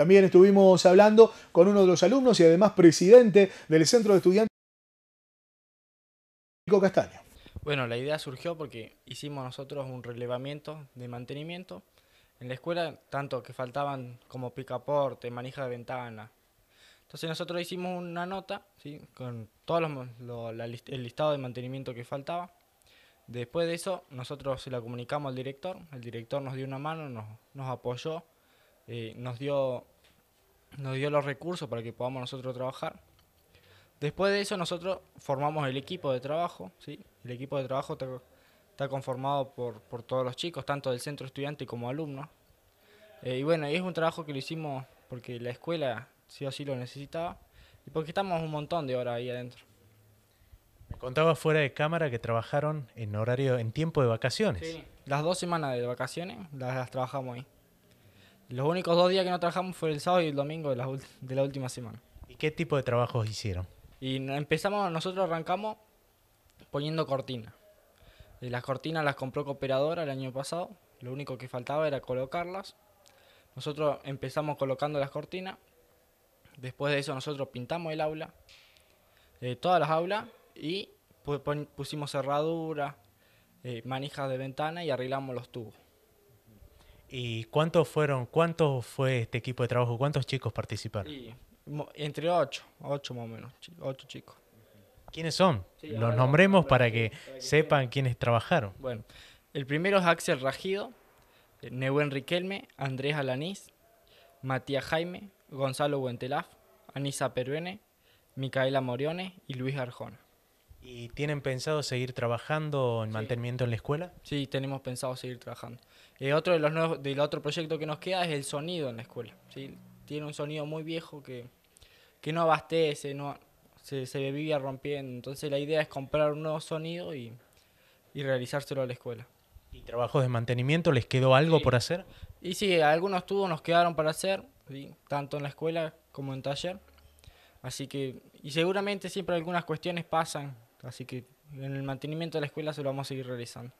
También estuvimos hablando con uno de los alumnos y además presidente del Centro de Estudiantes, Nico Castaño. Bueno, la idea surgió porque hicimos nosotros un relevamiento de mantenimiento en la escuela, tanto que faltaban como picaporte, manija de ventana. Entonces nosotros hicimos una nota ¿sí? con todo el listado de mantenimiento que faltaba. Después de eso, nosotros se la comunicamos al director. El director nos dio una mano, nos, nos apoyó, eh, nos dio nos dio los recursos para que podamos nosotros trabajar. Después de eso nosotros formamos el equipo de trabajo, ¿sí? El equipo de trabajo está, conformado por, todos los chicos, tanto del centro estudiante como alumnos. Eh, y bueno, es un trabajo que lo hicimos porque la escuela sí o sí lo necesitaba y porque estamos un montón de horas ahí adentro. Me contaba fuera de cámara que trabajaron en horario, en tiempo de vacaciones. Sí, las dos semanas de vacaciones las, las trabajamos ahí. Los únicos dos días que no trabajamos fue el sábado y el domingo de la, última semana. ¿Y qué tipo de trabajos hicieron? Y empezamos, nosotros arrancamos poniendo cortinas. Las cortinas las compró Cooperadora el año pasado. Lo único que faltaba era colocarlas. Nosotros empezamos colocando las cortinas. Después de eso nosotros pintamos el aula. Eh, todas las aulas. Y pusimos cerradura, eh, manijas de ventana y arreglamos los tubos. ¿Y cuántos fueron, cuántos fue este equipo de trabajo? ¿Cuántos chicos participaron? entre ocho, ocho más o menos, ocho chicos. ¿Quiénes son? Los nombremos para que, sepan quiénes trabajaron. Bueno, el primero es Axel Rajido, eh, Neuwen Enriquelme, Andrés Alanís, Matías Jaime, Gonzalo Buentelaf, Anisa Peruene, Micaela Moriones y Luis Arjona. ¿Y tienen pensado seguir trabajando en mantenimiento en la escuela? Sí, tenemos pensado seguir trabajando. Eh, otro de los nuevos, del otro proyecto que nos queda es el sonido en la escuela. ¿sí? Tiene un sonido muy viejo que, no abastece, no, se, se vivía rompiendo. Entonces la idea es comprar un nuevo sonido y, y realizárselo a la escuela. ¿Y trabajos de mantenimiento? ¿Les quedó algo por hacer? Y sí, algunos tubos nos quedaron para hacer, tanto en la escuela como en taller. Así que, y seguramente siempre algunas cuestiones pasan Así que en el mantenimiento de la escuela se lo vamos a seguir realizando.